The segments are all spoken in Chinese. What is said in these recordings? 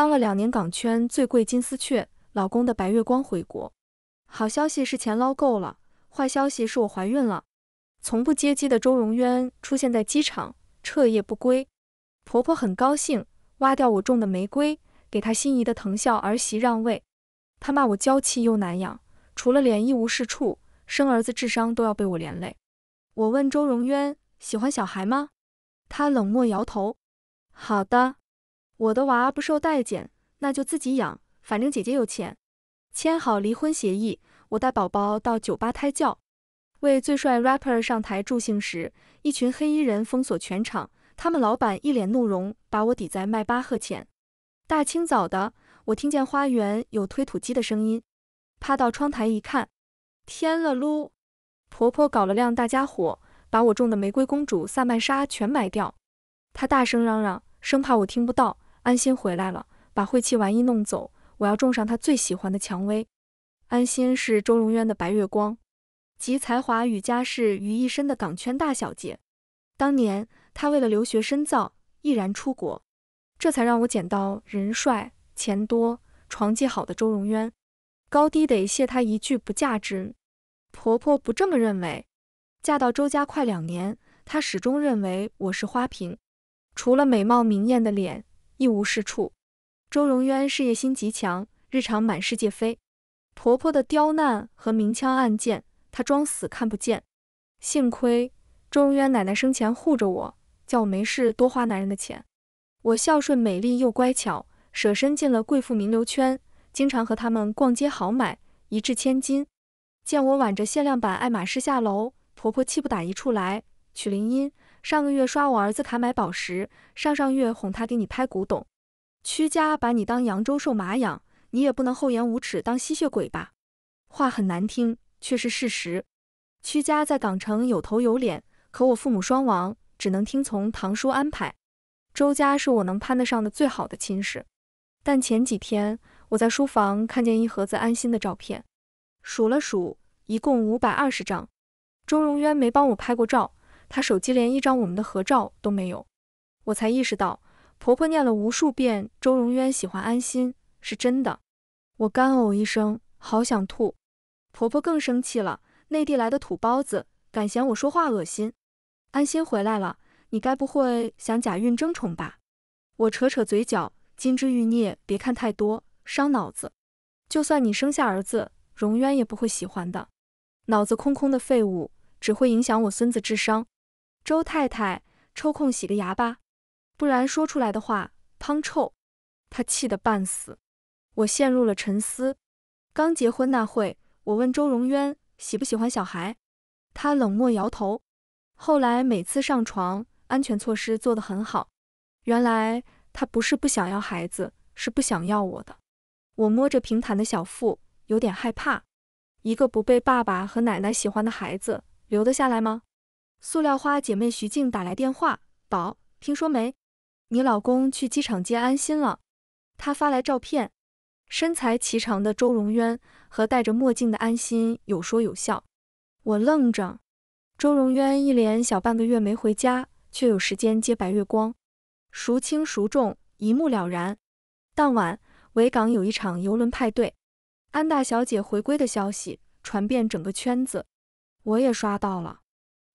当了两年港圈最贵金丝雀，老公的白月光回国。好消息是钱捞够了，坏消息是我怀孕了。从不接机的周荣渊出现在机场，彻夜不归。婆婆很高兴，挖掉我种的玫瑰，给她心仪的藤校儿媳让位。她骂我娇气又难养，除了脸一无是处，生儿子智商都要被我连累。我问周荣渊喜欢小孩吗？他冷漠摇头。好的。我的娃不受待见，那就自己养。反正姐姐有钱，签好离婚协议，我带宝宝到酒吧胎教。为最帅 rapper 上台助兴时，一群黑衣人封锁全场。他们老板一脸怒容，把我抵在迈巴赫前。大清早的，我听见花园有推土机的声音，趴到窗台一看，天了噜！婆婆搞了辆大家伙，把我种的玫瑰公主萨曼莎全埋掉。她大声嚷嚷，生怕我听不到。安心回来了，把晦气玩意弄走。我要种上她最喜欢的蔷薇。安心是周荣渊的白月光，集才华与家世于一身的港圈大小姐。当年她为了留学深造，毅然出国，这才让我捡到人帅、钱多、床技好的周荣渊。高低得谢他一句不嫁之恩。婆婆不这么认为，嫁到周家快两年，她始终认为我是花瓶，除了美貌明艳的脸。一无是处。周荣渊事业心极强，日常满世界飞。婆婆的刁难和明枪暗箭，他装死看不见。幸亏周荣渊奶奶生前护着我，叫我没事多花男人的钱。我孝顺、美丽又乖巧，舍身进了贵妇名流圈，经常和他们逛街，豪买一掷千金。见我挽着限量版爱马仕下楼，婆婆气不打一处来。曲林音。上个月刷我儿子卡买宝石，上上月哄他给你拍古董，屈家把你当扬州瘦马养，你也不能厚颜无耻当吸血鬼吧？话很难听，却是事实。屈家在港城有头有脸，可我父母双亡，只能听从堂叔安排。周家是我能攀得上的最好的亲事，但前几天我在书房看见一盒子安心的照片，数了数，一共五百二十张。周荣渊没帮我拍过照。她手机连一张我们的合照都没有，我才意识到婆婆念了无数遍周荣渊喜欢安心是真的。我干呕一声，好想吐。婆婆更生气了，内地来的土包子敢嫌我说话恶心？安心回来了，你该不会想假孕争宠吧？我扯扯嘴角，金枝玉孽别看太多，伤脑子。就算你生下儿子，荣渊也不会喜欢的，脑子空空的废物，只会影响我孙子智商。周太太，抽空洗个牙吧，不然说出来的话汤臭。他气得半死。我陷入了沉思。刚结婚那会，我问周荣渊喜不喜欢小孩，他冷漠摇头。后来每次上床，安全措施做得很好。原来他不是不想要孩子，是不想要我的。我摸着平坦的小腹，有点害怕。一个不被爸爸和奶奶喜欢的孩子，留得下来吗？塑料花姐妹徐静打来电话，宝，听说没？你老公去机场接安心了。他发来照片，身材颀长的周荣渊和戴着墨镜的安心有说有笑。我愣着。周荣渊一连小半个月没回家，却有时间接白月光，孰轻孰重，一目了然。当晚，维港有一场游轮派对，安大小姐回归的消息传遍整个圈子，我也刷到了。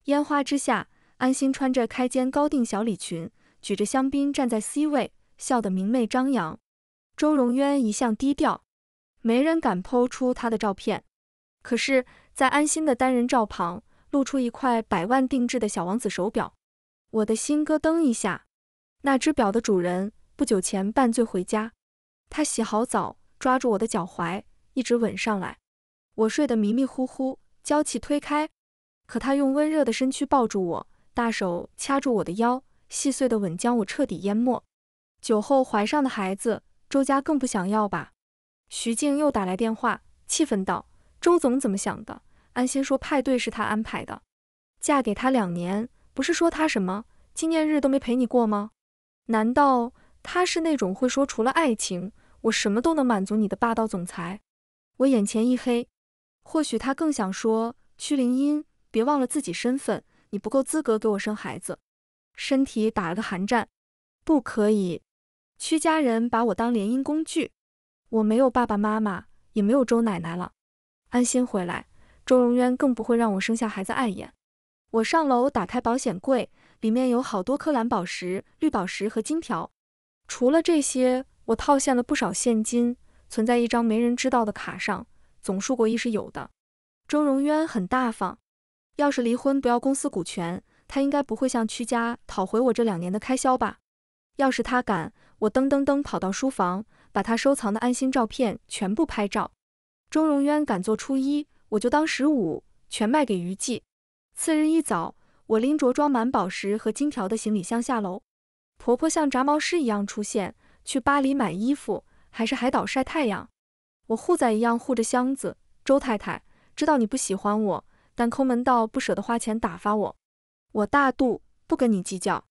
烟花之下，安心穿着开肩高定小礼裙，举着香槟站在 C 位，笑得明媚张扬。周荣渊一向低调，没人敢抛出他的照片。可是，在安心的单人照旁，露出一块百万定制的小王子手表，我的心咯噔一下。那只表的主人不久前半醉回家，他洗好澡，抓住我的脚踝，一直吻上来。我睡得迷迷糊糊，娇气推开。可他用温热的身躯抱住我，大手掐住我的腰，细碎的吻将我彻底淹没。酒后怀上的孩子，周家更不想要吧？徐静又打来电话，气愤道：“周总怎么想的？安心说，派对是他安排的。嫁给他两年，不是说他什么纪念日都没陪你过吗？难道他是那种会说除了爱情，我什么都能满足你的霸道总裁？”我眼前一黑，或许他更想说，曲灵音。别忘了自己身份，你不够资格给我生孩子。身体打了个寒战，不可以。屈家人把我当联姻工具，我没有爸爸妈妈，也没有周奶奶了。安心回来，周荣渊更不会让我生下孩子碍眼。我上楼打开保险柜，里面有好多颗蓝宝石、绿宝石和金条。除了这些，我套现了不少现金，存在一张没人知道的卡上，总数过亿是有的。周荣渊很大方。要是离婚不要公司股权，他应该不会向屈家讨回我这两年的开销吧？要是他敢，我噔噔噔跑到书房，把他收藏的安心照片全部拍照。周荣渊敢做初一，我就当十五，全卖给余记。次日一早，我拎着装满宝石和金条的行李箱下楼，婆婆像炸毛狮一样出现，去巴黎买衣服还是海岛晒太阳？我护崽一样护着箱子。周太太，知道你不喜欢我。但抠门到不舍得花钱打发我，我大度，不跟你计较。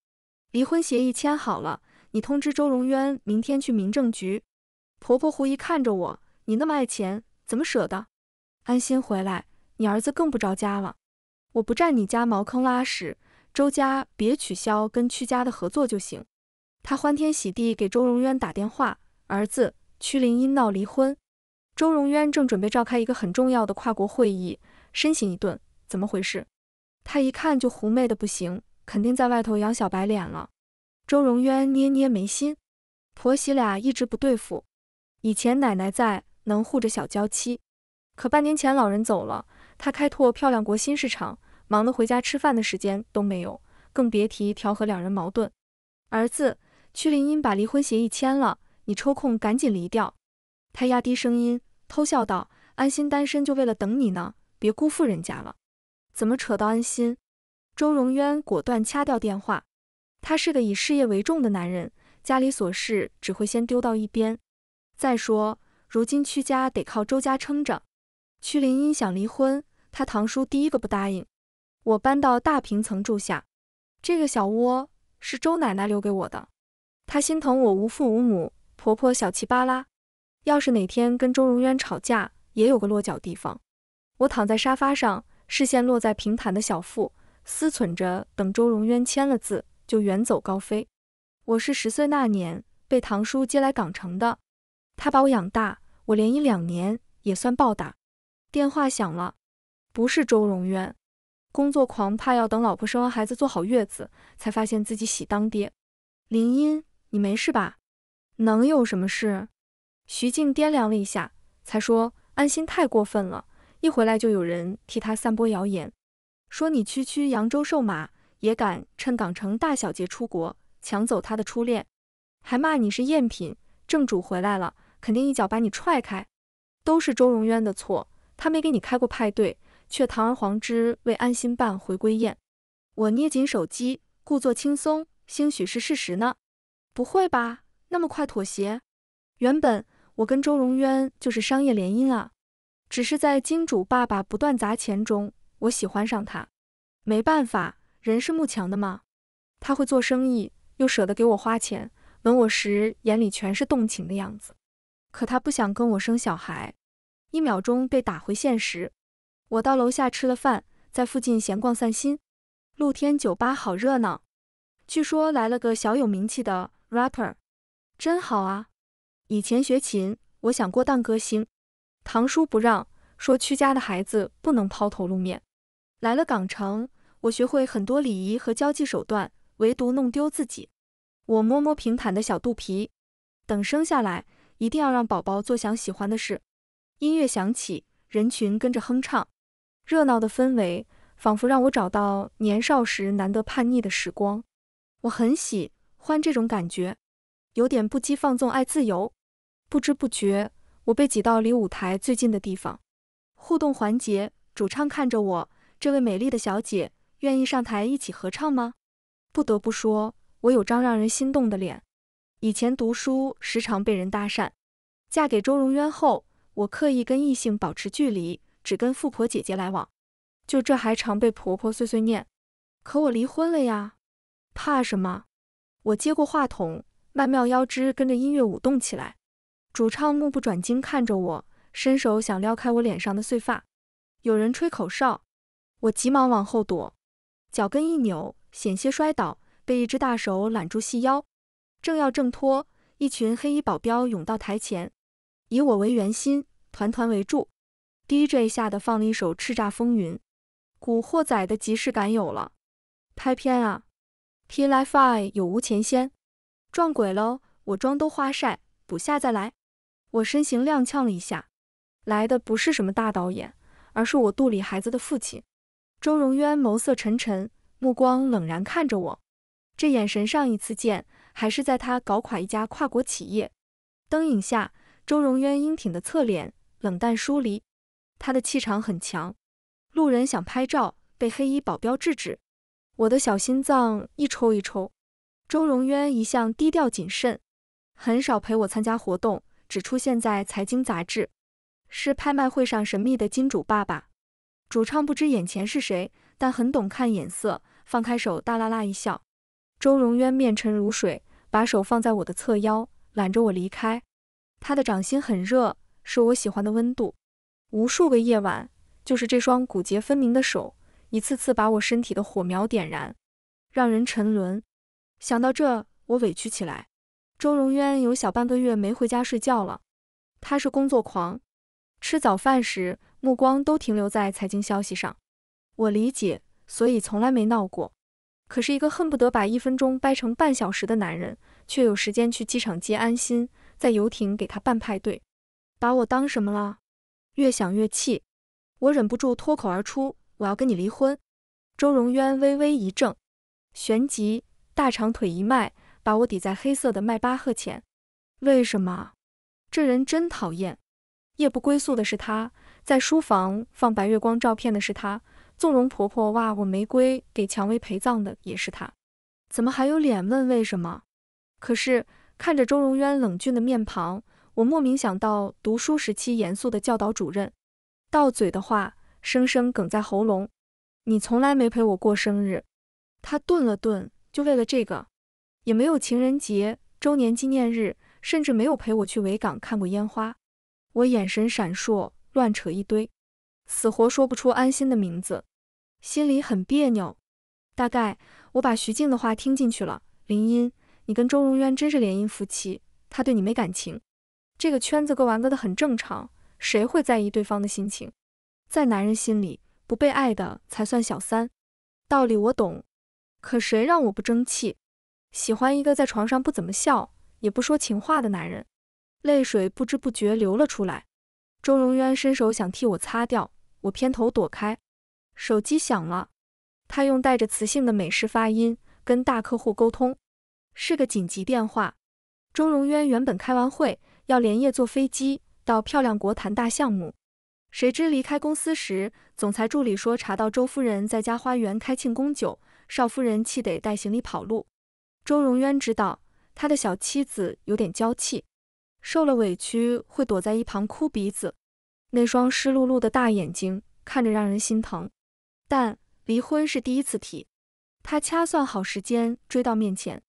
离婚协议签好了，你通知周荣渊明天去民政局。婆婆狐疑看着我，你那么爱钱，怎么舍得？安心回来，你儿子更不着家了。我不占你家茅坑拉屎，周家别取消跟屈家的合作就行。他欢天喜地给周荣渊打电话，儿子屈林因闹离婚。周荣渊正准备召开一个很重要的跨国会议。身形一顿，怎么回事？他一看就狐媚的不行，肯定在外头养小白脸了。周荣渊捏捏眉心，婆媳俩一直不对付，以前奶奶在能护着小娇妻，可半年前老人走了，他开拓漂亮国新市场，忙得回家吃饭的时间都没有，更别提调和两人矛盾。儿子，曲林英把离婚协议签了，你抽空赶紧离掉。他压低声音，偷笑道：“安心单身就为了等你呢。”别辜负人家了，怎么扯到安心？周荣渊果断掐掉电话。他是个以事业为重的男人，家里琐事只会先丢到一边。再说，如今屈家得靠周家撑着。屈林因想离婚，他堂叔第一个不答应。我搬到大平层住下，这个小窝是周奶奶留给我的。她心疼我无父无母，婆婆小气巴拉，要是哪天跟周荣渊吵架，也有个落脚地方。我躺在沙发上，视线落在平坦的小腹，思忖着等周荣渊签了字就远走高飞。我是十岁那年被堂叔接来港城的，他把我养大，我连一两年也算报答。电话响了，不是周荣渊，工作狂怕要等老婆生完孩子坐好月子，才发现自己喜当爹。林音，你没事吧？能有什么事？徐静掂量了一下，才说安心太过分了。一回来就有人替他散播谣言，说你区区扬州瘦马也敢趁港城大小姐出国抢走她的初恋，还骂你是赝品。正主回来了，肯定一脚把你踹开。都是周荣渊的错，他没给你开过派对，却堂而皇之为安心办回归宴。我捏紧手机，故作轻松，兴许是事实呢。不会吧，那么快妥协？原本我跟周荣渊就是商业联姻啊。只是在金主爸爸不断砸钱中，我喜欢上他。没办法，人是慕强的嘛。他会做生意，又舍得给我花钱。吻我时，眼里全是动情的样子。可他不想跟我生小孩。一秒钟被打回现实。我到楼下吃了饭，在附近闲逛散心。露天酒吧好热闹，据说来了个小有名气的 rapper。真好啊！以前学琴，我想过当歌星。堂叔不让说，屈家的孩子不能抛头露面。来了港城，我学会很多礼仪和交际手段，唯独弄丢自己。我摸摸平坦的小肚皮，等生下来，一定要让宝宝做想喜欢的事。音乐响起，人群跟着哼唱，热闹的氛围仿佛让我找到年少时难得叛逆的时光。我很喜欢这种感觉，有点不羁放纵，爱自由。不知不觉。我被挤到离舞台最近的地方。互动环节，主唱看着我，这位美丽的小姐，愿意上台一起合唱吗？不得不说，我有张让人心动的脸。以前读书时常被人搭讪，嫁给周荣渊后，我刻意跟异性保持距离，只跟富婆姐姐来往，就这还常被婆婆碎碎念。可我离婚了呀，怕什么？我接过话筒，曼妙腰肢跟着音乐舞动起来。主唱目不转睛看着我，伸手想撩开我脸上的碎发。有人吹口哨，我急忙往后躲，脚跟一扭，险些摔倒，被一只大手揽住细腰。正要挣脱，一群黑衣保镖涌到台前，以我为圆心，团团围住。DJ 吓得放了一首《叱咤风云》，古惑仔的即视感有了。拍片啊 p Life I 有无前先？撞鬼喽！我妆都花晒，补下再来。我身形踉跄了一下，来的不是什么大导演，而是我肚里孩子的父亲周荣渊。眸色沉沉，目光冷然看着我，这眼神上一次见还是在他搞垮一家跨国企业。灯影下，周荣渊英挺的侧脸冷淡疏离，他的气场很强。路人想拍照，被黑衣保镖制止。我的小心脏一抽一抽。周荣渊一向低调谨慎，很少陪我参加活动。只出现在财经杂志，是拍卖会上神秘的金主爸爸。主唱不知眼前是谁，但很懂看眼色，放开手，大啦啦一笑。周荣渊面沉如水，把手放在我的侧腰，揽着我离开。他的掌心很热，是我喜欢的温度。无数个夜晚，就是这双骨节分明的手，一次次把我身体的火苗点燃，让人沉沦。想到这，我委屈起来。周荣渊有小半个月没回家睡觉了，他是工作狂，吃早饭时目光都停留在财经消息上。我理解，所以从来没闹过。可是，一个恨不得把一分钟掰成半小时的男人，却有时间去机场接安心，在游艇给他办派对，把我当什么了？越想越气，我忍不住脱口而出：“我要跟你离婚。”周荣渊微微一怔，旋即大长腿一迈。把我抵在黑色的迈巴赫前，为什么？这人真讨厌。夜不归宿的是他，在书房放白月光照片的是他，纵容婆婆挖我玫瑰给蔷薇陪葬的也是他。怎么还有脸问为什么？可是看着周荣渊冷峻的面庞，我莫名想到读书时期严肃的教导主任，到嘴的话生生梗在喉咙。你从来没陪我过生日。他顿了顿，就为了这个。也没有情人节、周年纪念日，甚至没有陪我去维港看过烟花。我眼神闪烁，乱扯一堆，死活说不出安心的名字，心里很别扭。大概我把徐静的话听进去了。林音，你跟周荣渊真是联姻夫妻，他对你没感情。这个圈子各玩各的很正常，谁会在意对方的心情？在男人心里，不被爱的才算小三。道理我懂，可谁让我不争气？喜欢一个在床上不怎么笑也不说情话的男人，泪水不知不觉流了出来。周荣渊伸手想替我擦掉，我偏头躲开。手机响了，他用带着磁性的美式发音跟大客户沟通，是个紧急电话。周荣渊原本开完会要连夜坐飞机到漂亮国谈大项目，谁知离开公司时，总裁助理说查到周夫人在家花园开庆功酒，少夫人气得带行李跑路。周荣渊知道他的小妻子有点娇气，受了委屈会躲在一旁哭鼻子，那双湿漉漉的大眼睛看着让人心疼。但离婚是第一次提，他掐算好时间追到面前，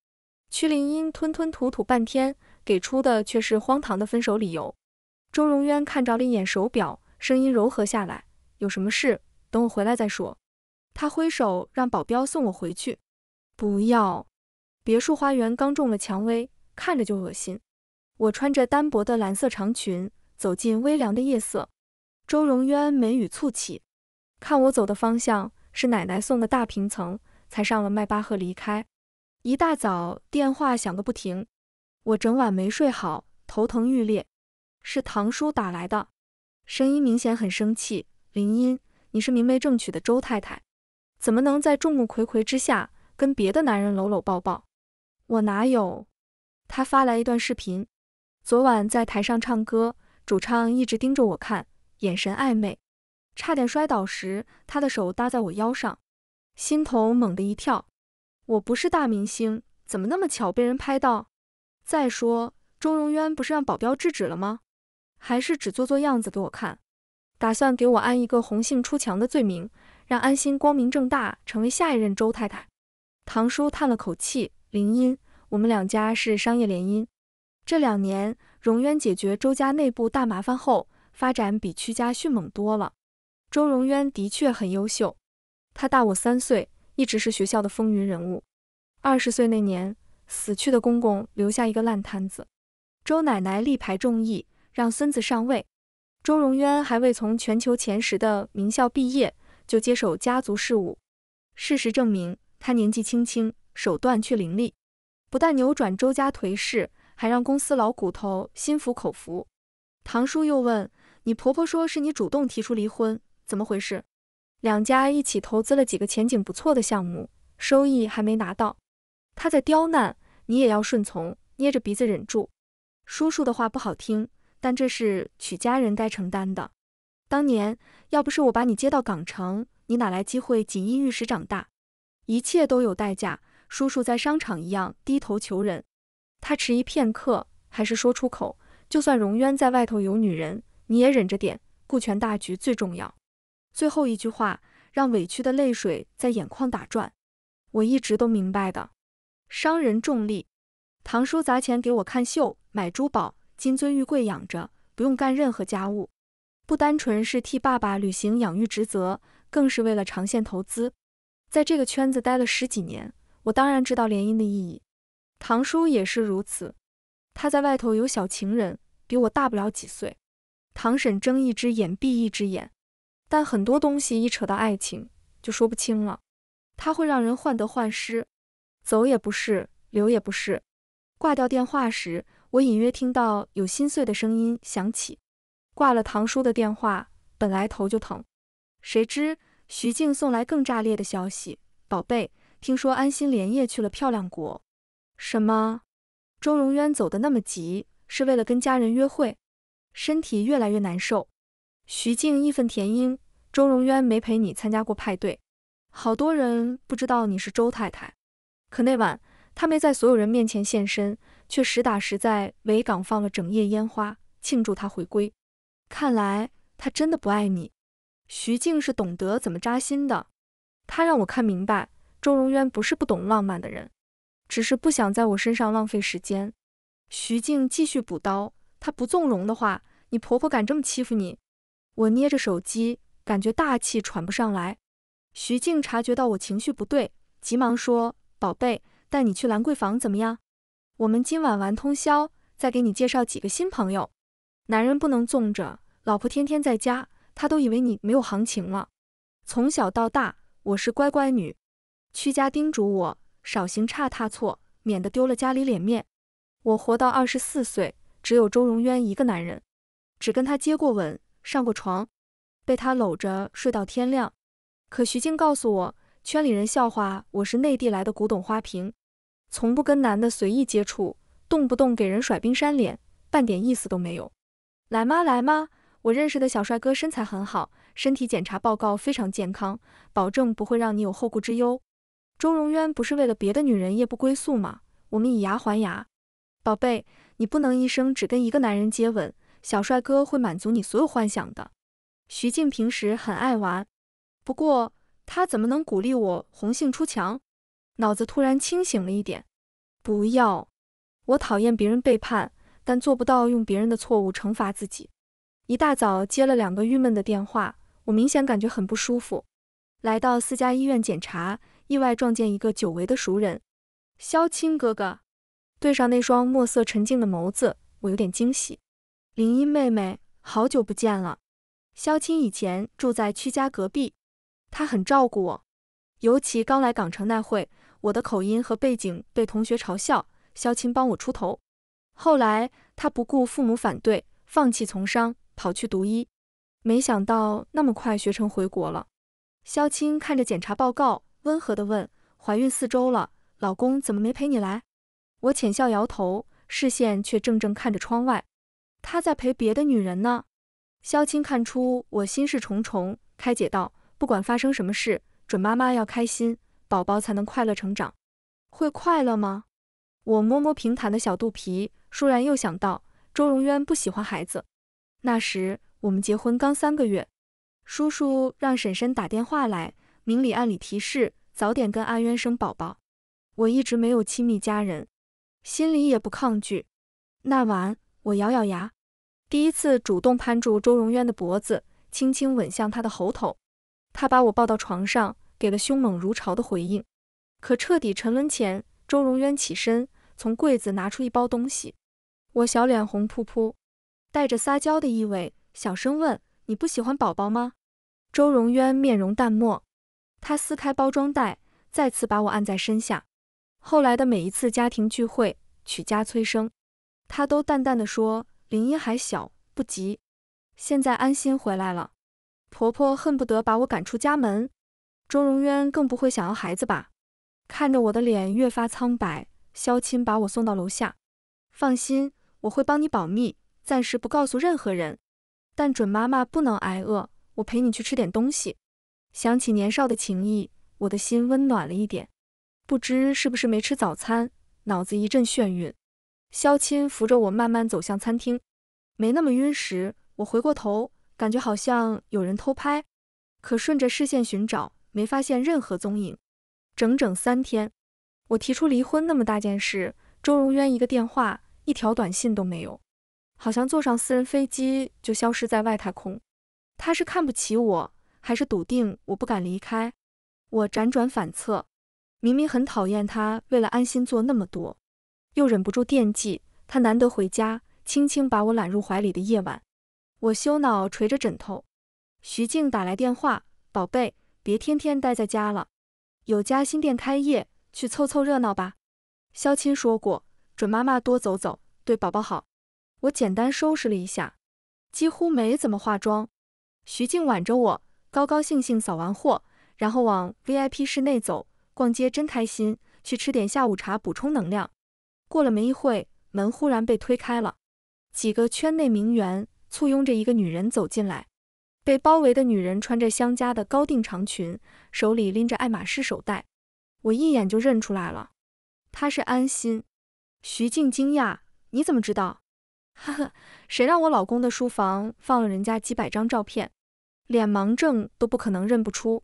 曲灵音吞吞吐吐半天，给出的却是荒唐的分手理由。周荣渊看着了一眼手表，声音柔和下来：“有什么事，等我回来再说。”他挥手让保镖送我回去，不要。别墅花园刚种了蔷薇，看着就恶心。我穿着单薄的蓝色长裙走进微凉的夜色，周荣渊眉宇蹙起，看我走的方向是奶奶送的大平层，才上了迈巴赫离开。一大早电话响个不停，我整晚没睡好，头疼欲裂。是堂叔打来的，声音明显很生气。林音，你是明媒正娶的周太太，怎么能在众目睽睽之下跟别的男人搂搂抱抱？我哪有？他发来一段视频，昨晚在台上唱歌，主唱一直盯着我看，眼神暧昧。差点摔倒时，他的手搭在我腰上，心头猛地一跳。我不是大明星，怎么那么巧被人拍到？再说，周荣渊不是让保镖制止了吗？还是只做做样子给我看，打算给我安一个红杏出墙的罪名，让安心光明正大成为下一任周太太。唐叔叹了口气。林音，我们两家是商业联姻。这两年，荣渊解决周家内部大麻烦后，发展比屈家迅猛多了。周荣渊的确很优秀，他大我三岁，一直是学校的风云人物。二十岁那年，死去的公公留下一个烂摊子，周奶奶力排众议，让孙子上位。周荣渊还未从全球前十的名校毕业，就接手家族事务。事实证明，他年纪轻轻。手段却凌厉，不但扭转周家颓势，还让公司老骨头心服口服。唐叔又问：“你婆婆说是你主动提出离婚，怎么回事？”两家一起投资了几个前景不错的项目，收益还没拿到，他在刁难你，也要顺从，捏着鼻子忍住。叔叔的话不好听，但这是娶家人该承担的。当年要不是我把你接到港城，你哪来机会锦衣玉食长大？一切都有代价。叔叔在商场一样低头求人，他迟疑片刻，还是说出口：“就算荣渊在外头有女人，你也忍着点，顾全大局最重要。”最后一句话让委屈的泪水在眼眶打转。我一直都明白的，商人重利。堂叔砸钱给我看秀，买珠宝，金尊玉贵养着，不用干任何家务，不单纯是替爸爸履行养育职责，更是为了长线投资。在这个圈子待了十几年。我当然知道联姻的意义，堂叔也是如此。他在外头有小情人，比我大不了几岁。堂婶睁一只眼闭一只眼，但很多东西一扯到爱情，就说不清了。他会让人患得患失，走也不是，留也不是。挂掉电话时，我隐约听到有心碎的声音响起。挂了堂叔的电话，本来头就疼，谁知徐静送来更炸裂的消息：宝贝。听说安心连夜去了漂亮国。什么？周荣渊走得那么急，是为了跟家人约会？身体越来越难受。徐静义愤填膺。周荣渊没陪你参加过派对，好多人不知道你是周太太。可那晚他没在所有人面前现身，却实打实在维港放了整夜烟花庆祝他回归。看来他真的不爱你。徐静是懂得怎么扎心的。他让我看明白。周荣渊不是不懂浪漫的人，只是不想在我身上浪费时间。徐静继续补刀，他不纵容的话，你婆婆敢这么欺负你？我捏着手机，感觉大气喘不上来。徐静察觉到我情绪不对，急忙说：“宝贝，带你去兰桂坊怎么样？我们今晚玩通宵，再给你介绍几个新朋友。男人不能纵着，老婆天天在家，他都以为你没有行情了。从小到大，我是乖乖女。”屈家叮嘱我少行差踏错，免得丢了家里脸面。我活到二十四岁，只有周荣渊一个男人，只跟他接过吻，上过床，被他搂着睡到天亮。可徐静告诉我，圈里人笑话我是内地来的古董花瓶，从不跟男的随意接触，动不动给人甩冰山脸，半点意思都没有。来吗？来吗？我认识的小帅哥身材很好，身体检查报告非常健康，保证不会让你有后顾之忧。周荣渊不是为了别的女人夜不归宿吗？我们以牙还牙。宝贝，你不能一生只跟一个男人接吻，小帅哥会满足你所有幻想的。徐静平时很爱玩，不过他怎么能鼓励我红杏出墙？脑子突然清醒了一点，不要，我讨厌别人背叛，但做不到用别人的错误惩罚自己。一大早接了两个郁闷的电话，我明显感觉很不舒服，来到四家医院检查。意外撞见一个久违的熟人，萧青哥哥。对上那双墨色沉静的眸子，我有点惊喜。林音妹妹，好久不见了。萧青以前住在屈家隔壁，她很照顾我。尤其刚来港城那会，我的口音和背景被同学嘲笑，萧青帮我出头。后来她不顾父母反对，放弃从商，跑去读医。没想到那么快学成回国了。萧青看着检查报告。温和地问：“怀孕四周了，老公怎么没陪你来？”我浅笑摇头，视线却怔怔看着窗外。他在陪别的女人呢。萧青看出我心事重重，开解道：“不管发生什么事，准妈妈要开心，宝宝才能快乐成长。”会快乐吗？我摸摸平坦的小肚皮，倏然又想到周荣渊不喜欢孩子。那时我们结婚刚三个月，叔叔让婶婶打电话来。明里暗里提示早点跟阿渊生宝宝，我一直没有亲密家人，心里也不抗拒。那晚我咬咬牙，第一次主动攀住周荣渊的脖子，轻轻吻向他的喉头。他把我抱到床上，给了凶猛如潮的回应。可彻底沉沦前，周荣渊起身从柜子拿出一包东西，我小脸红扑扑，带着撒娇的意味，小声问：“你不喜欢宝宝吗？”周荣渊面容淡漠。他撕开包装袋，再次把我按在身下。后来的每一次家庭聚会，曲家催生，他都淡淡的说：“林一还小，不急，现在安心回来了。”婆婆恨不得把我赶出家门，周荣渊更不会想要孩子吧？看着我的脸越发苍白，萧青把我送到楼下。放心，我会帮你保密，暂时不告诉任何人。但准妈妈不能挨饿，我陪你去吃点东西。想起年少的情谊，我的心温暖了一点。不知是不是没吃早餐，脑子一阵眩晕。肖钦扶着我慢慢走向餐厅。没那么晕时，我回过头，感觉好像有人偷拍，可顺着视线寻找，没发现任何踪影。整整三天，我提出离婚那么大件事，周荣渊一个电话、一条短信都没有，好像坐上私人飞机就消失在外太空。他是看不起我。还是笃定我不敢离开，我辗转反侧，明明很讨厌他，为了安心做那么多，又忍不住惦记他难得回家，轻轻把我揽入怀里的夜晚，我羞恼垂着枕头。徐静打来电话，宝贝，别天天待在家了，有家新店开业，去凑凑热闹吧。肖亲说过，准妈妈多走走对宝宝好。我简单收拾了一下，几乎没怎么化妆。徐静挽着我。高高兴兴扫完货，然后往 VIP 室内走，逛街真开心。去吃点下午茶，补充能量。过了没一会，门忽然被推开了，几个圈内名媛簇拥着一个女人走进来。被包围的女人穿着香家的高定长裙，手里拎着爱马仕手袋，我一眼就认出来了，她是安心。徐静惊讶：“你怎么知道？”“哈哈，谁让我老公的书房放了人家几百张照片。”脸盲症都不可能认不出。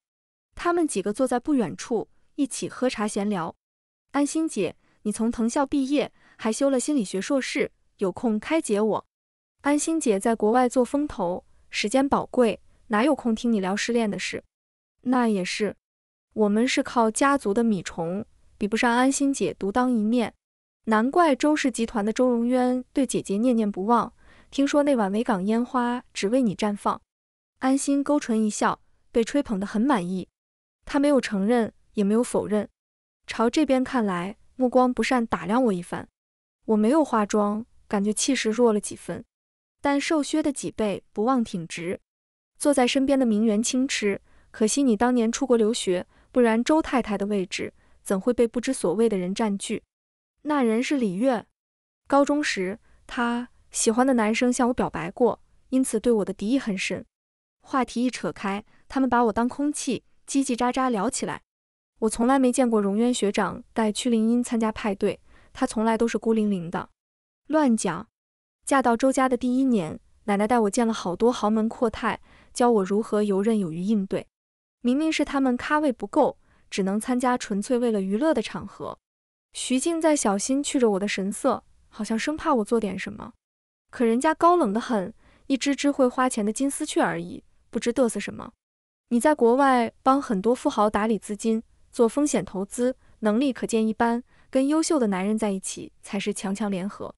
他们几个坐在不远处，一起喝茶闲聊。安心姐，你从藤校毕业，还修了心理学硕士，有空开解我。安心姐在国外做风投，时间宝贵，哪有空听你聊失恋的事？那也是，我们是靠家族的米虫，比不上安心姐独当一面。难怪周氏集团的周荣渊对姐姐念念不忘。听说那晚维港烟花只为你绽放。安心勾唇一笑，被吹捧得很满意。他没有承认，也没有否认，朝这边看来，目光不善打量我一番。我没有化妆，感觉气势弱了几分，但瘦削的脊背不忘挺直。坐在身边的名媛轻嗤：“可惜你当年出国留学，不然周太太的位置怎会被不知所谓的人占据？”那人是李月，高中时，他喜欢的男生向我表白过，因此对我的敌意很深。话题一扯开，他们把我当空气，叽叽喳喳聊起来。我从来没见过荣渊学长带屈灵音参加派对，他从来都是孤零零的。乱讲！嫁到周家的第一年，奶奶带我见了好多豪门阔太，教我如何游刃有余应对。明明是他们咖位不够，只能参加纯粹为了娱乐的场合。徐静在小心觑着我的神色，好像生怕我做点什么。可人家高冷的很，一只只会花钱的金丝雀而已。不知嘚瑟什么？你在国外帮很多富豪打理资金，做风险投资，能力可见一斑。跟优秀的男人在一起才是强强联合。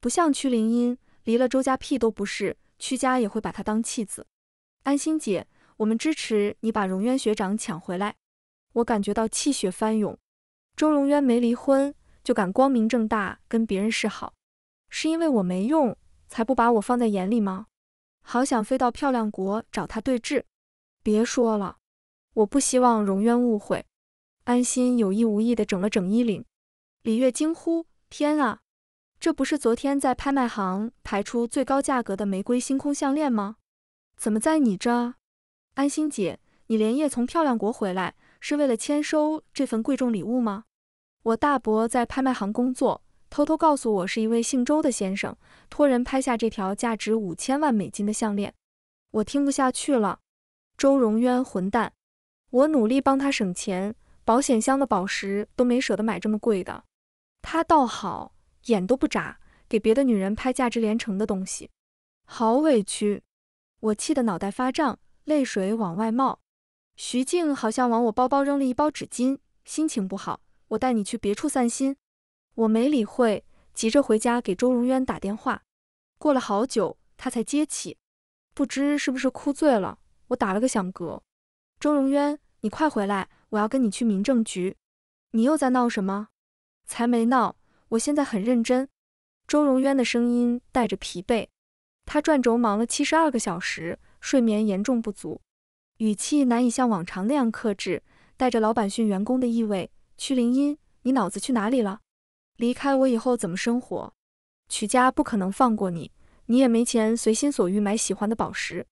不像曲灵音，离了周家屁都不是，曲家也会把她当弃子。安心姐，我们支持你把荣渊学长抢回来。我感觉到气血翻涌。周荣渊没离婚就敢光明正大跟别人示好，是因为我没用才不把我放在眼里吗？好想飞到漂亮国找他对质！别说了，我不希望荣渊误会。安心有意无意地整了整衣领。李月惊呼：“天啊，这不是昨天在拍卖行拍出最高价格的玫瑰星空项链吗？怎么在你这？”安心姐，你连夜从漂亮国回来是为了签收这份贵重礼物吗？我大伯在拍卖行工作。偷偷告诉我，是一位姓周的先生托人拍下这条价值五千万美金的项链。我听不下去了，周荣渊混蛋！我努力帮他省钱，保险箱的宝石都没舍得买这么贵的，他倒好，眼都不眨，给别的女人拍价值连城的东西，好委屈！我气得脑袋发胀，泪水往外冒。徐静好像往我包包扔了一包纸巾，心情不好，我带你去别处散心。我没理会，急着回家给周荣渊打电话。过了好久，他才接起，不知是不是哭醉了。我打了个响嗝。周荣渊，你快回来，我要跟你去民政局。你又在闹什么？才没闹，我现在很认真。周荣渊的声音带着疲惫，他转轴忙了七十二个小时，睡眠严重不足，语气难以像往常那样克制，带着老板训员工的意味。屈灵音，你脑子去哪里了？离开我以后怎么生活？曲家不可能放过你，你也没钱随心所欲买喜欢的宝石。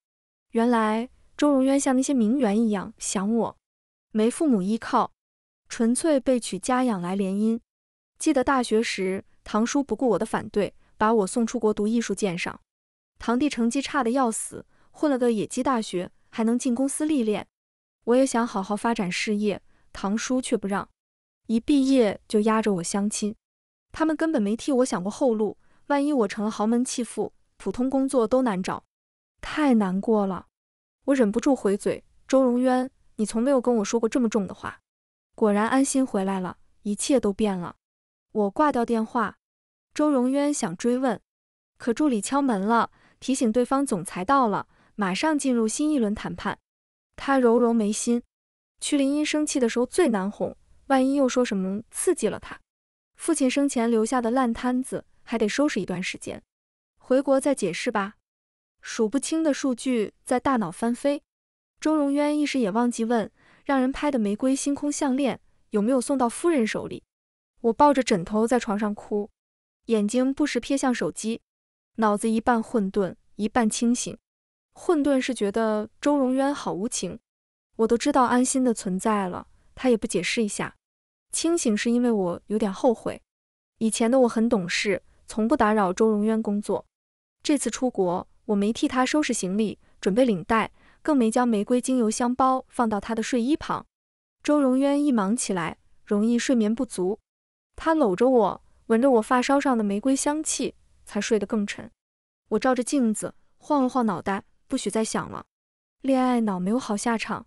原来周荣渊像那些名媛一样想我，没父母依靠，纯粹被曲家养来联姻。记得大学时，堂叔不顾我的反对，把我送出国读艺术鉴赏。堂弟成绩差的要死，混了个野鸡大学，还能进公司历练。我也想好好发展事业，堂叔却不让，一毕业就压着我相亲。他们根本没替我想过后路，万一我成了豪门弃妇，普通工作都难找，太难过了。我忍不住回嘴：“周荣渊，你从没有跟我说过这么重的话。”果然安心回来了，一切都变了。我挂掉电话，周荣渊想追问，可助理敲门了，提醒对方总裁到了，马上进入新一轮谈判。他揉揉眉心，曲林音生气的时候最难哄，万一又说什么刺激了他。父亲生前留下的烂摊子还得收拾一段时间，回国再解释吧。数不清的数据在大脑翻飞，周荣渊一时也忘记问，让人拍的玫瑰星空项链有没有送到夫人手里？我抱着枕头在床上哭，眼睛不时瞥向手机，脑子一半混沌，一半清醒。混沌是觉得周荣渊好无情，我都知道安心的存在了，他也不解释一下。清醒是因为我有点后悔，以前的我很懂事，从不打扰周荣渊工作。这次出国，我没替他收拾行李，准备领带，更没将玫瑰精油香包放到他的睡衣旁。周荣渊一忙起来，容易睡眠不足。他搂着我，闻着我发梢上的玫瑰香气，才睡得更沉。我照着镜子，晃了晃脑袋，不许再想了。恋爱脑没有好下场，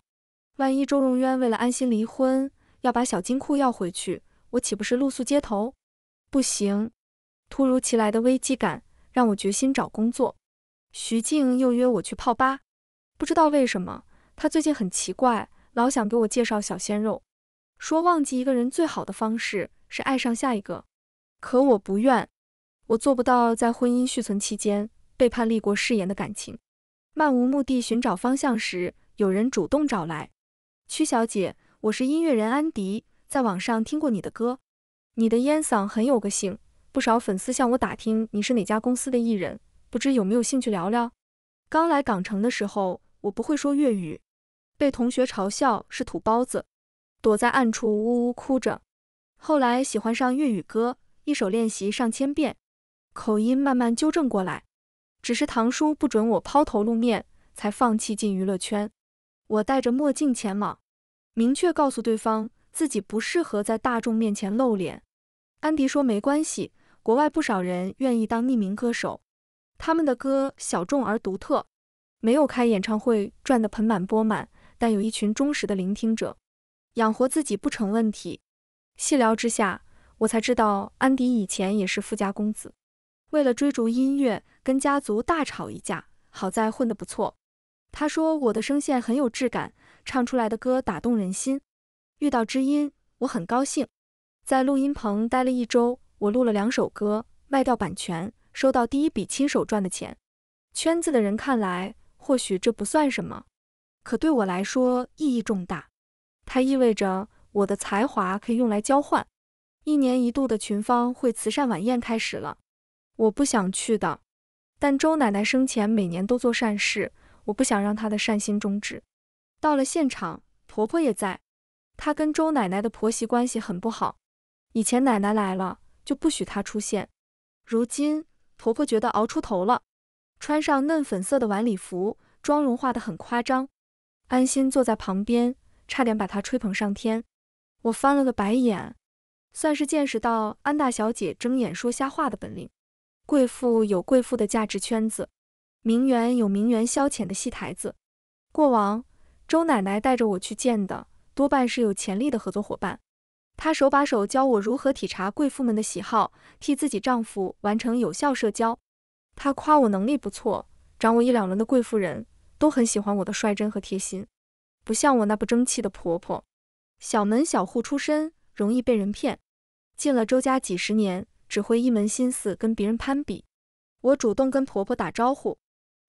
万一周荣渊为了安心离婚。要把小金库要回去，我岂不是露宿街头？不行！突如其来的危机感让我决心找工作。徐静又约我去泡吧，不知道为什么，她最近很奇怪，老想给我介绍小鲜肉，说忘记一个人最好的方式是爱上下一个。可我不愿，我做不到在婚姻续存期间背叛立过誓言的感情。漫无目的寻找方向时，有人主动找来，曲小姐。我是音乐人安迪，在网上听过你的歌，你的烟嗓很有个性，不少粉丝向我打听你是哪家公司的艺人，不知有没有兴趣聊聊。刚来港城的时候，我不会说粤语，被同学嘲笑是土包子，躲在暗处呜呜哭着。后来喜欢上粤语歌，一首练习上千遍，口音慢慢纠正过来。只是堂叔不准我抛头露面，才放弃进娱乐圈。我戴着墨镜前往。明确告诉对方自己不适合在大众面前露脸。安迪说：“没关系，国外不少人愿意当匿名歌手，他们的歌小众而独特，没有开演唱会赚得盆满钵满，但有一群忠实的聆听者，养活自己不成问题。”细聊之下，我才知道安迪以前也是富家公子，为了追逐音乐跟家族大吵一架，好在混得不错。他说：“我的声线很有质感。”唱出来的歌打动人心，遇到知音，我很高兴。在录音棚待了一周，我录了两首歌，卖掉版权，收到第一笔亲手赚的钱。圈子的人看来或许这不算什么，可对我来说意义重大。它意味着我的才华可以用来交换。一年一度的群芳会慈善晚宴开始了，我不想去的，但周奶奶生前每年都做善事，我不想让她的善心终止。到了现场，婆婆也在。她跟周奶奶的婆媳关系很不好，以前奶奶来了就不许她出现。如今婆婆觉得熬出头了，穿上嫩粉色的晚礼服，妆容化的很夸张。安心坐在旁边，差点把她吹捧上天。我翻了个白眼，算是见识到安大小姐睁眼说瞎话的本领。贵妇有贵妇的价值圈子，名媛有名媛消遣的戏台子，过往。周奶奶带着我去见的多半是有潜力的合作伙伴，她手把手教我如何体察贵妇们的喜好，替自己丈夫完成有效社交。她夸我能力不错，掌我一两轮的贵妇人都很喜欢我的率真和贴心，不像我那不争气的婆婆，小门小户出身，容易被人骗。进了周家几十年，只会一门心思跟别人攀比。我主动跟婆婆打招呼。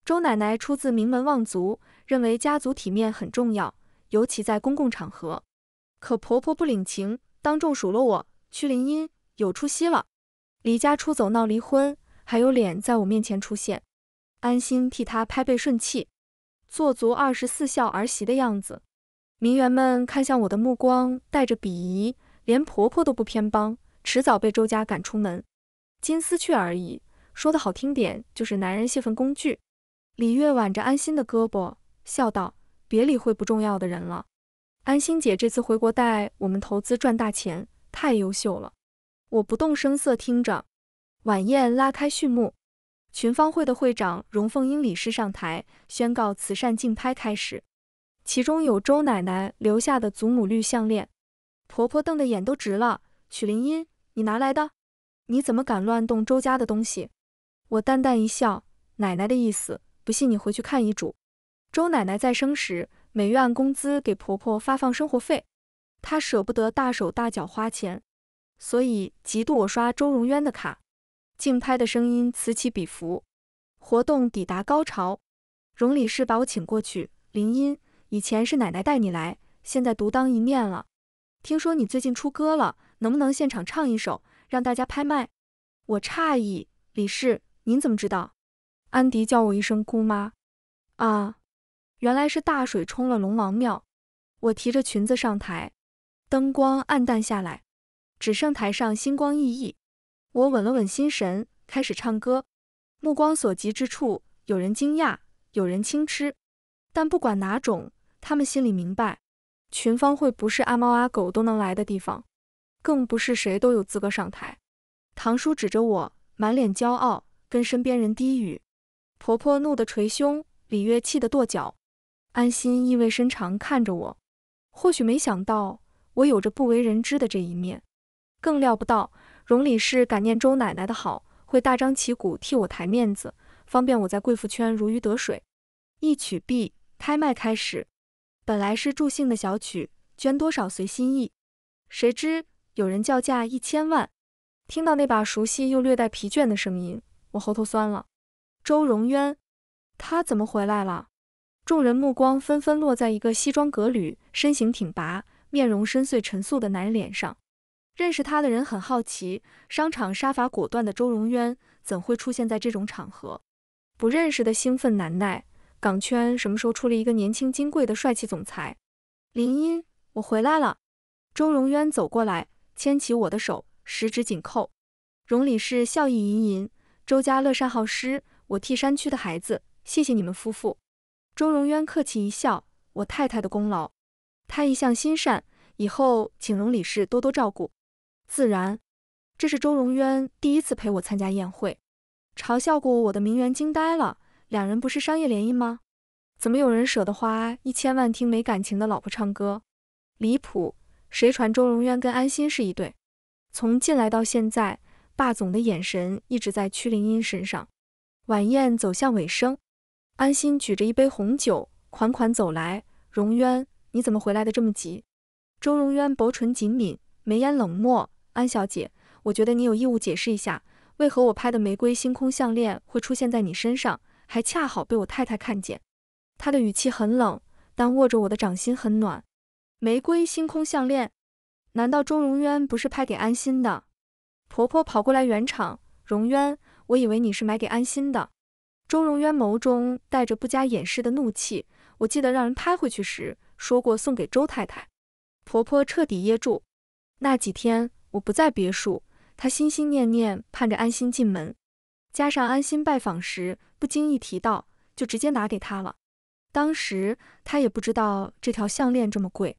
周奶奶出自名门望族，认为家族体面很重要，尤其在公共场合。可婆婆不领情，当众数落我：“屈林音有出息了，离家出走闹离婚，还有脸在我面前出现？”安心替她拍背顺气，做足二十四孝儿媳的样子。名媛们看向我的目光带着鄙夷，连婆婆都不偏帮，迟早被周家赶出门。金丝雀而已，说的好听点，就是男人泄愤工具。李月挽着安心的胳膊，笑道：“别理会不重要的人了，安心姐这次回国带我们投资赚大钱，太优秀了。”我不动声色听着。晚宴拉开序幕，群芳会的会长荣凤英理事上台宣告慈善竞拍开始，其中有周奶奶留下的祖母绿项链。婆婆瞪得眼都直了：“许林音，你拿来的？你怎么敢乱动周家的东西？”我淡淡一笑：“奶奶的意思。”不信你回去看遗嘱。周奶奶在生时每月按工资给婆婆发放生活费，她舍不得大手大脚花钱，所以嫉妒我刷周荣渊的卡。竞拍的声音此起彼伏，活动抵达高潮。荣理事把我请过去，林音，以前是奶奶带你来，现在独当一面了。听说你最近出歌了，能不能现场唱一首，让大家拍卖？我诧异，李氏，您怎么知道？安迪叫我一声姑妈，啊，原来是大水冲了龙王庙。我提着裙子上台，灯光暗淡下来，只剩台上星光熠熠。我稳了稳心神，开始唱歌。目光所及之处，有人惊讶，有人轻嗤，但不管哪种，他们心里明白，群芳会不是阿猫阿狗都能来的地方，更不是谁都有资格上台。堂叔指着我，满脸骄傲，跟身边人低语。婆婆怒得捶胸，李月气得跺脚，安心意味深长看着我。或许没想到我有着不为人知的这一面，更料不到荣李氏感念周奶奶的好，会大张旗鼓替我抬面子，方便我在贵妇圈如鱼得水。一曲毕，拍卖开始。本来是助兴的小曲，捐多少随心意。谁知有人叫价一千万。听到那把熟悉又略带疲倦的声音，我喉头酸了。周荣渊，他怎么回来了？众人目光纷纷落在一个西装革履、身形挺拔、面容深邃沉肃的男人脸上。认识他的人很好奇，商场杀伐果断的周荣渊怎会出现在这种场合？不认识的兴奋难耐，港圈什么时候出了一个年轻金贵的帅气总裁？林音，我回来了。周荣渊走过来，牵起我的手，十指紧扣。荣理事笑意盈盈，周家乐善好施。我替山区的孩子，谢谢你们夫妇。周荣渊客气一笑，我太太的功劳，她一向心善，以后请荣理事多多照顾。自然，这是周荣渊第一次陪我参加宴会。嘲笑过我的名媛惊呆了，两人不是商业联姻吗？怎么有人舍得花一千万听没感情的老婆唱歌？离谱，谁传周荣渊跟安心是一对？从进来到现在，霸总的眼神一直在曲灵音身上。晚宴走向尾声，安心举着一杯红酒款款走来。荣渊，你怎么回来的这么急？周荣渊薄唇紧抿，眉眼冷漠。安小姐，我觉得你有义务解释一下，为何我拍的玫瑰星空项链会出现在你身上，还恰好被我太太看见。他的语气很冷，但握着我的掌心很暖。玫瑰星空项链，难道周荣渊不是拍给安心的？婆婆跑过来圆场，荣渊。我以为你是买给安心的。周荣渊眸中带着不加掩饰的怒气。我记得让人拍回去时说过送给周太太。婆婆彻底噎住。那几天我不在别墅，她心心念念盼着安心进门，加上安心拜访时不经意提到，就直接拿给她了。当时她也不知道这条项链这么贵。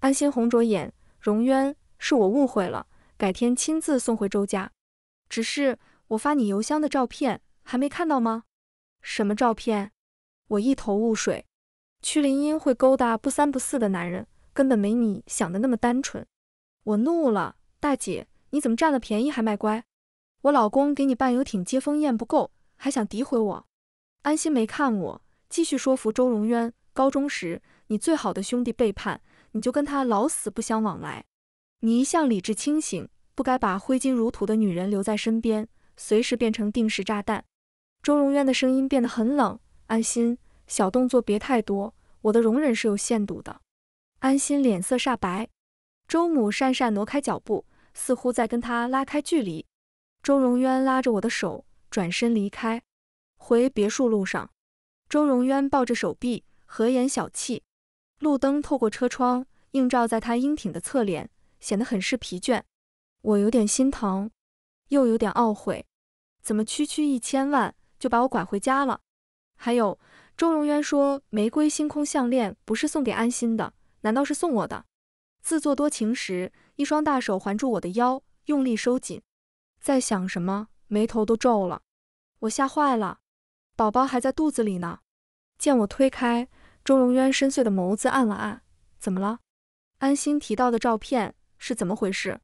安心红着眼，荣渊，是我误会了，改天亲自送回周家。只是。我发你邮箱的照片还没看到吗？什么照片？我一头雾水。曲林英会勾搭不三不四的男人，根本没你想的那么单纯。我怒了，大姐，你怎么占了便宜还卖乖？我老公给你办游艇接风宴不够，还想诋毁我？安心没看我，继续说服周荣渊。高中时你最好的兄弟背叛，你就跟他老死不相往来。你一向理智清醒，不该把挥金如土的女人留在身边。随时变成定时炸弹。周荣渊的声音变得很冷。安心，小动作别太多，我的容忍是有限度的。安心脸色煞白。周母讪讪挪开脚步，似乎在跟他拉开距离。周荣渊拉着我的手，转身离开。回别墅路上，周荣渊抱着手臂，合眼小憩。路灯透过车窗映照在他英挺的侧脸，显得很是疲倦。我有点心疼，又有点懊悔。怎么区区一千万就把我拐回家了？还有，周荣渊说玫瑰星空项链不是送给安心的，难道是送我的？自作多情时，一双大手环住我的腰，用力收紧。在想什么？眉头都皱了。我吓坏了，宝宝还在肚子里呢。见我推开周荣渊，深邃的眸子暗了暗。怎么了？安心提到的照片是怎么回事？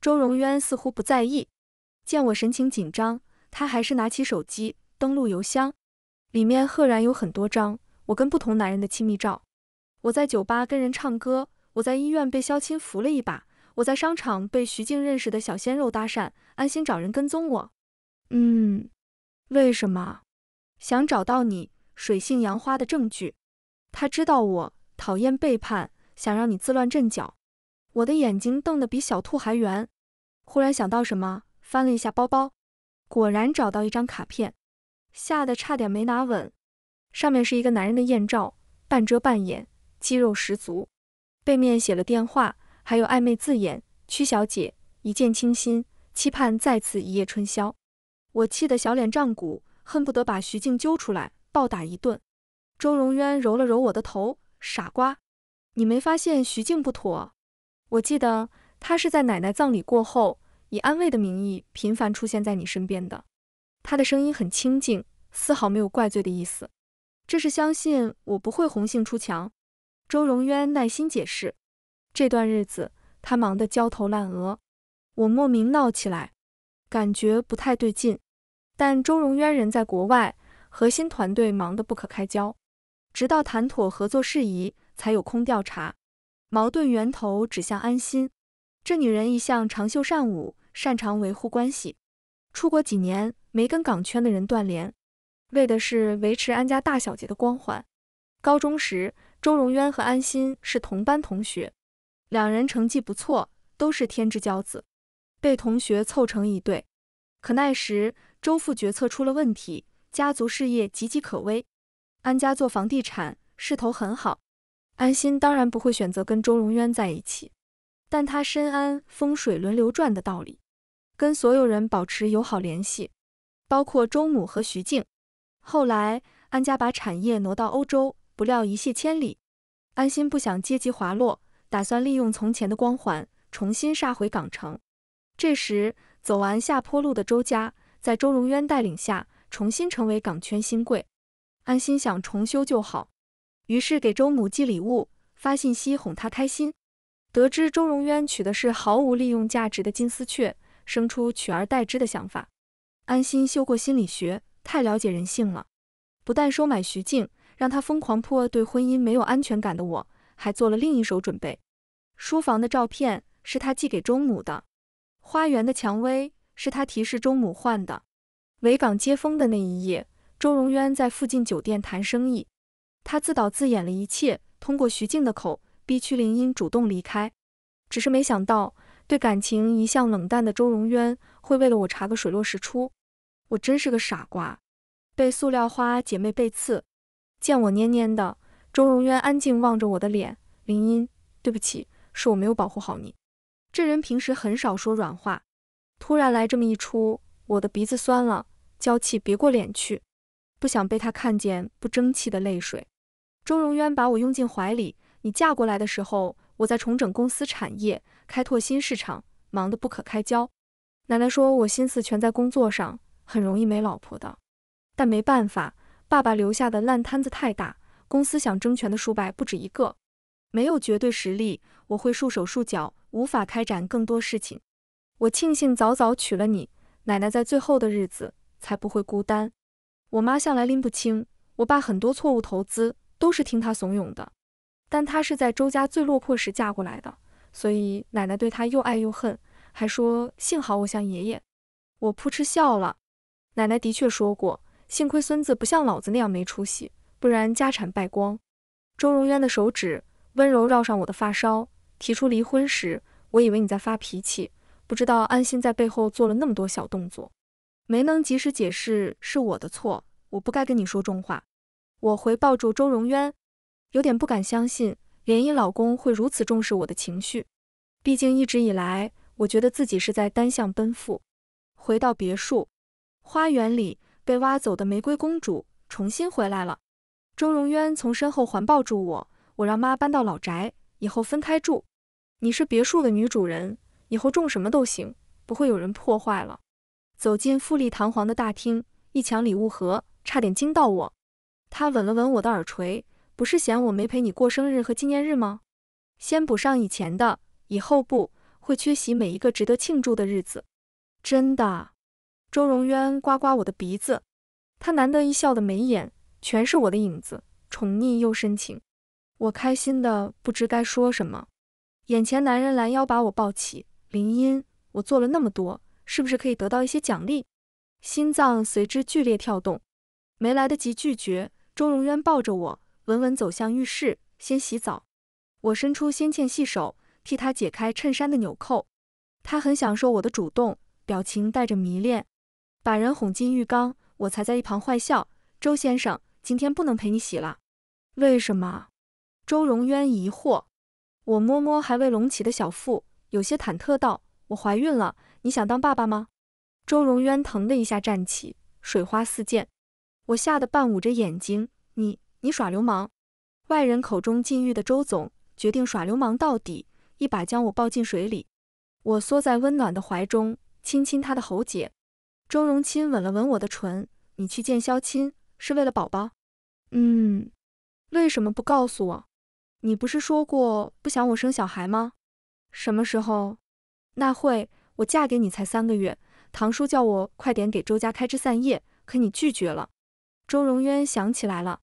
周荣渊似乎不在意，见我神情紧张。他还是拿起手机登录邮箱，里面赫然有很多张我跟不同男人的亲密照。我在酒吧跟人唱歌，我在医院被肖青扶了一把，我在商场被徐静认识的小鲜肉搭讪，安心找人跟踪我。嗯，为什么？想找到你水性杨花的证据。他知道我讨厌背叛，想让你自乱阵脚。我的眼睛瞪得比小兔还圆，忽然想到什么，翻了一下包包。果然找到一张卡片，吓得差点没拿稳。上面是一个男人的艳照，半遮半掩，肌肉十足。背面写了电话，还有暧昧字眼：“曲小姐，一见倾心，期盼再次一夜春宵。”我气得小脸涨鼓，恨不得把徐静揪出来暴打一顿。周荣渊揉了揉我的头：“傻瓜，你没发现徐静不妥？我记得他是在奶奶葬礼过后。”以安慰的名义频繁出现在你身边的，他的声音很清静，丝毫没有怪罪的意思。这是相信我不会红杏出墙。周荣渊耐心解释，这段日子他忙得焦头烂额，我莫名闹起来，感觉不太对劲。但周荣渊人在国外，核心团队忙得不可开交，直到谈妥合作事宜，才有空调查。矛盾源头指向安心，这女人一向长袖善舞。擅长维护关系，出国几年没跟港圈的人断联，为的是维持安家大小姐的光环。高中时，周荣渊和安心是同班同学，两人成绩不错，都是天之骄子，被同学凑成一对。可那时，周父决策出了问题，家族事业岌岌可危。安家做房地产势头很好，安心当然不会选择跟周荣渊在一起，但他深谙风水轮流转的道理。跟所有人保持友好联系，包括周母和徐静。后来安家把产业挪到欧洲，不料一泻千里。安心不想阶级滑落，打算利用从前的光环重新杀回港城。这时走完下坡路的周家，在周荣渊带领下重新成为港圈新贵。安心想重修旧好，于是给周母寄礼物、发信息哄她开心。得知周荣渊娶的是毫无利用价值的金丝雀。生出取而代之的想法，安心修过心理学，太了解人性了。不但收买徐静，让他疯狂泼对婚姻没有安全感的我，还做了另一手准备。书房的照片是他寄给周母的，花园的蔷薇是他提示周母换的。维港接风的那一夜，周荣渊在附近酒店谈生意，他自导自演了一切，通过徐静的口逼屈林英主动离开。只是没想到。对感情一向冷淡的周荣渊会为了我查个水落石出，我真是个傻瓜，被塑料花姐妹背刺。见我蔫蔫的，周荣渊安静望着我的脸，林音，对不起，是我没有保护好你。这人平时很少说软话，突然来这么一出，我的鼻子酸了，娇气别过脸去，不想被他看见不争气的泪水。周荣渊把我拥进怀里，你嫁过来的时候，我在重整公司产业。开拓新市场，忙得不可开交。奶奶说：“我心思全在工作上，很容易没老婆的。”但没办法，爸爸留下的烂摊子太大，公司想争权的数百不止一个，没有绝对实力，我会束手束脚，无法开展更多事情。我庆幸早早娶了你，奶奶在最后的日子才不会孤单。我妈向来拎不清，我爸很多错误投资都是听她怂恿的，但她是在周家最落魄时嫁过来的。所以奶奶对他又爱又恨，还说幸好我像爷爷。我扑哧笑了。奶奶的确说过，幸亏孙子不像老子那样没出息，不然家产败光。周荣渊的手指温柔绕上我的发梢，提出离婚时，我以为你在发脾气，不知道安心在背后做了那么多小动作，没能及时解释是我的错，我不该跟你说重话。我回抱住周荣渊，有点不敢相信。连衣老公会如此重视我的情绪，毕竟一直以来，我觉得自己是在单向奔赴。回到别墅，花园里被挖走的玫瑰公主重新回来了。周荣渊从身后环抱住我，我让妈搬到老宅，以后分开住。你是别墅的女主人，以后种什么都行，不会有人破坏了。走进富丽堂皇的大厅，一墙礼物盒差点惊到我。他吻了吻我的耳垂。不是嫌我没陪你过生日和纪念日吗？先补上以前的，以后不会缺席每一个值得庆祝的日子，真的。周荣渊刮刮我的鼻子，他难得一笑的眉眼全是我的影子，宠溺又深情。我开心的不知该说什么，眼前男人拦腰把我抱起，林音，我做了那么多，是不是可以得到一些奖励？心脏随之剧烈跳动，没来得及拒绝，周荣渊抱着我。稳稳走向浴室，先洗澡。我伸出纤纤细手，替他解开衬衫的纽扣。他很享受我的主动，表情带着迷恋，把人哄进浴缸，我才在一旁坏笑。周先生，今天不能陪你洗了。为什么？周荣渊疑惑。我摸摸还未隆起的小腹，有些忐忑道：“我怀孕了，你想当爸爸吗？”周荣渊疼的一下站起，水花四溅。我吓得半捂着眼睛，你。你耍流氓，外人口中禁欲的周总决定耍流氓到底，一把将我抱进水里。我缩在温暖的怀中，亲亲他的喉结。周荣钦吻了吻我的唇。你去见萧亲是为了宝宝？嗯。为什么不告诉我？你不是说过不想我生小孩吗？什么时候？那会我嫁给你才三个月，堂叔叫我快点给周家开枝散叶，可你拒绝了。周荣渊想起来了。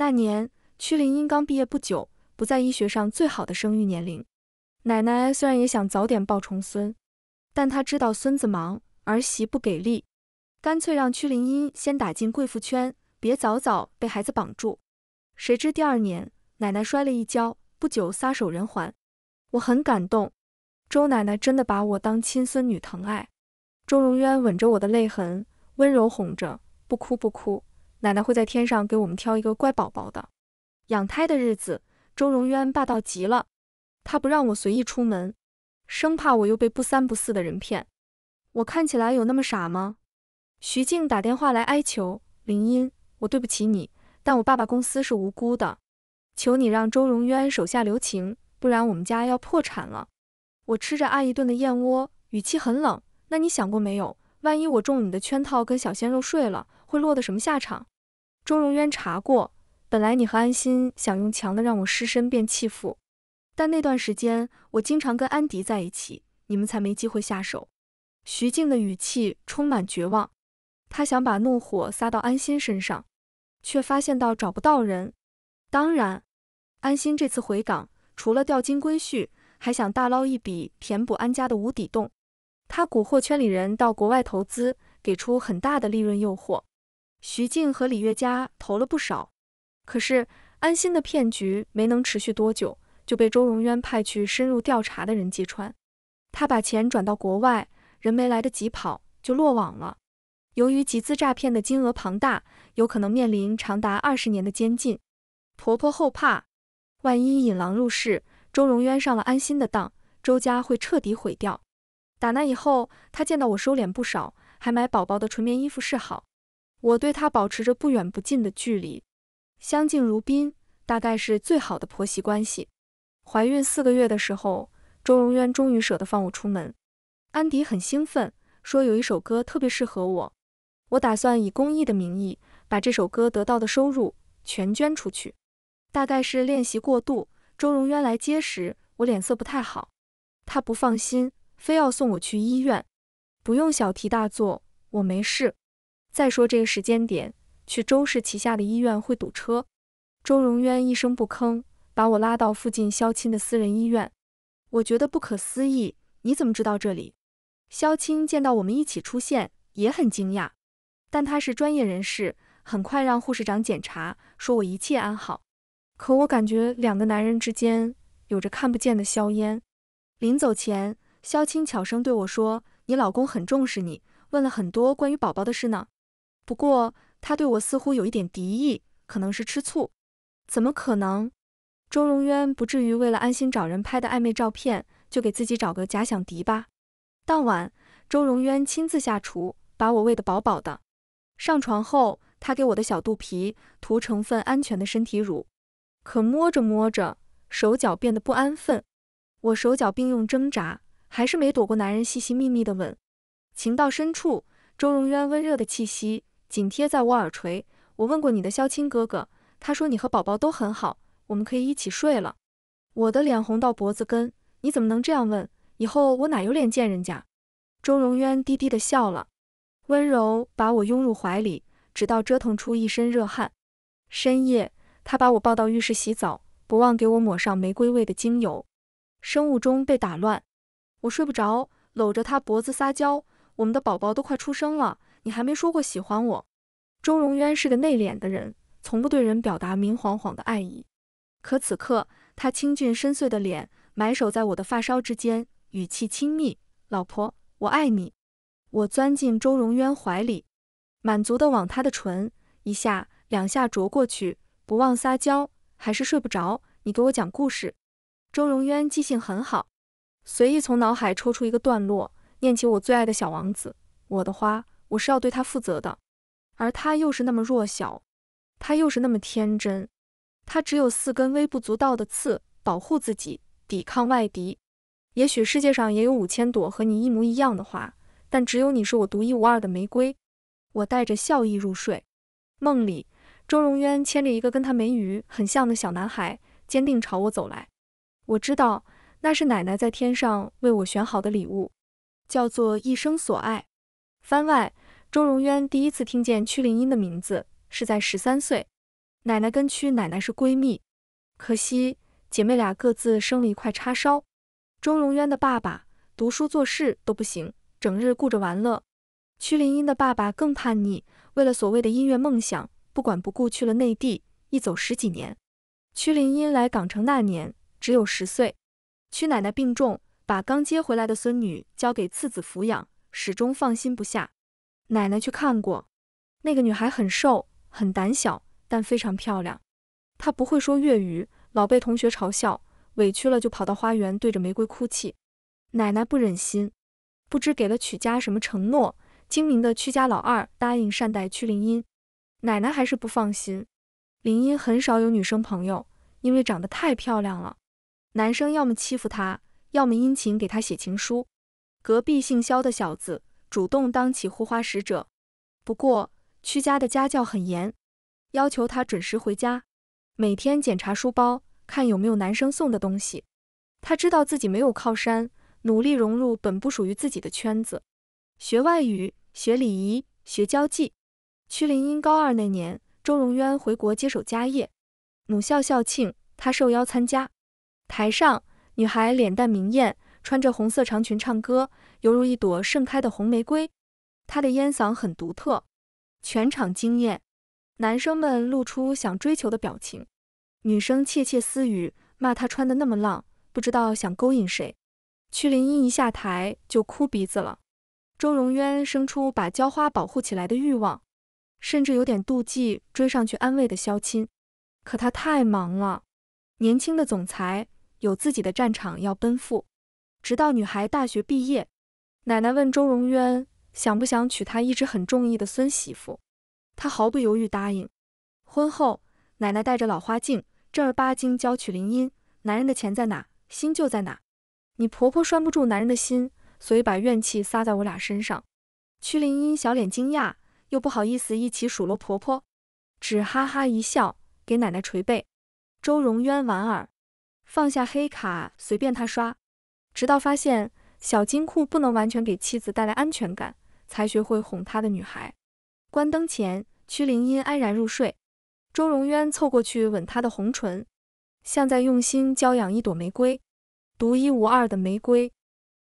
那年，屈林英刚毕业不久，不在医学上最好的生育年龄。奶奶虽然也想早点抱重孙，但她知道孙子忙，儿媳不给力，干脆让屈林英先打进贵妇圈，别早早被孩子绑住。谁知第二年，奶奶摔了一跤，不久撒手人寰。我很感动，周奶奶真的把我当亲孙女疼爱。周荣渊吻着我的泪痕，温柔哄着：“不哭不哭。”奶奶会在天上给我们挑一个乖宝宝的。养胎的日子，周荣渊霸道极了，他不让我随意出门，生怕我又被不三不四的人骗。我看起来有那么傻吗？徐静打电话来哀求林音：“我对不起你，但我爸爸公司是无辜的，求你让周荣渊手下留情，不然我们家要破产了。”我吃着阿姨炖的燕窝，语气很冷：“那你想过没有？万一我中你的圈套，跟小鲜肉睡了？”会落得什么下场？周荣渊查过，本来你和安心想用强的让我失身变弃妇，但那段时间我经常跟安迪在一起，你们才没机会下手。徐静的语气充满绝望，他想把怒火撒到安心身上，却发现到找不到人。当然，安心这次回港，除了钓金龟婿，还想大捞一笔填补安家的无底洞。他蛊惑圈里人到国外投资，给出很大的利润诱惑。徐静和李月家投了不少，可是安心的骗局没能持续多久，就被周荣渊派去深入调查的人揭穿。他把钱转到国外，人没来得及跑就落网了。由于集资诈骗的金额庞大，有可能面临长达二十年的监禁。婆婆后怕，万一引狼入室，周荣渊上了安心的当，周家会彻底毁掉。打那以后，她见到我收敛不少，还买宝宝的纯棉衣服示好。我对她保持着不远不近的距离，相敬如宾，大概是最好的婆媳关系。怀孕四个月的时候，周荣渊终于舍得放我出门。安迪很兴奋，说有一首歌特别适合我，我打算以公益的名义把这首歌得到的收入全捐出去。大概是练习过度，周荣渊来接时，我脸色不太好，他不放心，非要送我去医院。不用小题大做，我没事。再说这个时间点去周氏旗下的医院会堵车。周荣渊一声不吭，把我拉到附近萧青的私人医院。我觉得不可思议，你怎么知道这里？萧青见到我们一起出现也很惊讶，但他是专业人士，很快让护士长检查，说我一切安好。可我感觉两个男人之间有着看不见的硝烟。临走前，萧青悄声对我说：“你老公很重视你，问了很多关于宝宝的事呢。”不过他对我似乎有一点敌意，可能是吃醋。怎么可能？周荣渊不至于为了安心找人拍的暧昧照片，就给自己找个假想敌吧。当晚，周荣渊亲自下厨，把我喂得饱饱的。上床后，他给我的小肚皮涂成分安全的身体乳，可摸着摸着，手脚变得不安分。我手脚并用挣扎，还是没躲过男人细细密密的吻。情到深处，周荣渊温热的气息。紧贴在我耳垂，我问过你的萧青哥哥，他说你和宝宝都很好，我们可以一起睡了。我的脸红到脖子根，你怎么能这样问？以后我哪有脸见人家？周荣渊低低的笑了，温柔把我拥入怀里，直到折腾出一身热汗。深夜，他把我抱到浴室洗澡，不忘给我抹上玫瑰味的精油。生物钟被打乱，我睡不着，搂着他脖子撒娇。我们的宝宝都快出生了。你还没说过喜欢我。周荣渊是个内敛的人，从不对人表达明晃晃的爱意。可此刻，他清俊深邃的脸埋首在我的发梢之间，语气亲密：“老婆，我爱你。”我钻进周荣渊怀里，满足地往他的唇一下两下啄过去，不忘撒娇：“还是睡不着，你给我讲故事。”周荣渊记性很好，随意从脑海抽出一个段落，念起我最爱的小王子：“我的花。”我是要对他负责的，而他又是那么弱小，他又是那么天真，他只有四根微不足道的刺保护自己，抵抗外敌。也许世界上也有五千朵和你一模一样的花，但只有你是我独一无二的玫瑰。我带着笑意入睡，梦里周荣渊牵着一个跟他眉宇很像的小男孩，坚定朝我走来。我知道那是奶奶在天上为我选好的礼物，叫做一生所爱。番外，周荣渊第一次听见曲林音的名字是在十三岁，奶奶跟曲奶奶是闺蜜，可惜姐妹俩各自生了一块叉烧。周荣渊的爸爸读书做事都不行，整日顾着玩乐。曲林音的爸爸更叛逆，为了所谓的音乐梦想，不管不顾去了内地，一走十几年。曲林音来港城那年只有十岁，曲奶奶病重，把刚接回来的孙女交给次子抚养。始终放心不下，奶奶去看过，那个女孩很瘦，很胆小，但非常漂亮。她不会说粤语，老被同学嘲笑，委屈了就跑到花园对着玫瑰哭泣。奶奶不忍心，不知给了曲家什么承诺，精明的曲家老二答应善待曲林音，奶奶还是不放心，林音很少有女生朋友，因为长得太漂亮了，男生要么欺负她，要么殷勤给她写情书。隔壁姓肖的小子主动当起护花使者，不过屈家的家教很严，要求他准时回家，每天检查书包，看有没有男生送的东西。他知道自己没有靠山，努力融入本不属于自己的圈子，学外语，学礼仪，学交际。屈林英高二那年，周荣渊回国接手家业，母校校庆，他受邀参加。台上，女孩脸蛋明艳。穿着红色长裙唱歌，犹如一朵盛开的红玫瑰。她的烟嗓很独特，全场惊艳。男生们露出想追求的表情，女生窃窃私语，骂她穿的那么浪，不知道想勾引谁。曲林音一下台就哭鼻子了。周荣渊生出把娇花保护起来的欲望，甚至有点妒忌，追上去安慰的肖钦。可他太忙了，年轻的总裁有自己的战场要奔赴。直到女孩大学毕业，奶奶问周荣渊想不想娶她一直很中意的孙媳妇，他毫不犹豫答应。婚后，奶奶戴着老花镜，正儿八经教曲林音：男人的钱在哪，心就在哪。你婆婆拴不住男人的心，所以把怨气撒在我俩身上。曲林音小脸惊讶，又不好意思一起数落婆婆，只哈哈一笑，给奶奶捶背。周荣渊莞尔，放下黑卡，随便她刷。直到发现小金库不能完全给妻子带来安全感，才学会哄她的女孩。关灯前，曲灵音安然入睡，周荣渊凑过去吻她的红唇，像在用心浇养一朵玫瑰，独一无二的玫瑰。